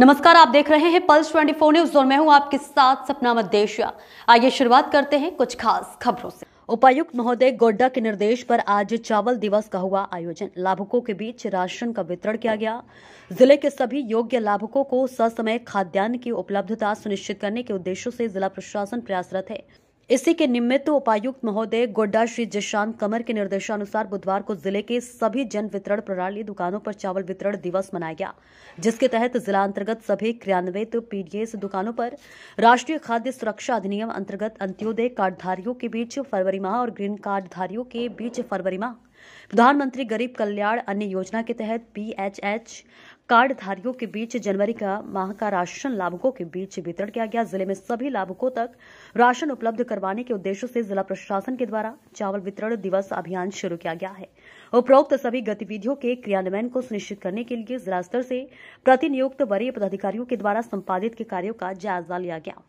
नमस्कार आप देख रहे हैं पल्स 24 न्यूज और मैं हूं आपके साथ सपना मदेशिया आइए शुरुआत करते हैं कुछ खास खबरों से उपायुक्त महोदय गोड्डा के निर्देश पर आज चावल दिवस का हुआ आयोजन लाभुकों के बीच राशन का वितरण किया गया जिले के सभी योग्य लाभुकों को ससमय खाद्यान्न की उपलब्धता सुनिश्चित करने के उद्देश्य से जिला प्रशासन प्रयासरत है इसी के निमित्त उपायुक्त महोदय गोड्डा श्री जशांत कमर के निर्देशानुसार बुधवार को जिले के सभी जन वितरण प्रणाली दुकानों पर चावल वितरण दिवस मनाया गया जिसके तहत जिला अंतर्गत सभी क्रियान्वित पीडीएस दुकानों पर राष्ट्रीय खाद्य सुरक्षा अधिनियम अंतर्गत अंत्योदय कार्डधारियों के बीच फरवरी माह और ग्रीन कार्डधारियों के बीच फरवरी माह प्रधानमंत्री गरीब कल्याण अन्य योजना के तहत पीएचएच कार्डधारियों के बीच जनवरी का माह का राशन लाभुकों के बीच वितरण किया गया जिले में सभी लाभुकों तक राशन उपलब्ध करवाने के उद्देश्य से जिला प्रशासन के द्वारा चावल वितरण दिवस अभियान शुरू किया गया है उपरोक्त सभी गतिविधियों के क्रियान्वयन को सुनिश्चित करने के लिए जिला स्तर से प्रतिनियुक्त वरीय पदाधिकारियों के द्वारा संपादित के कार्यो का जायजा लिया गया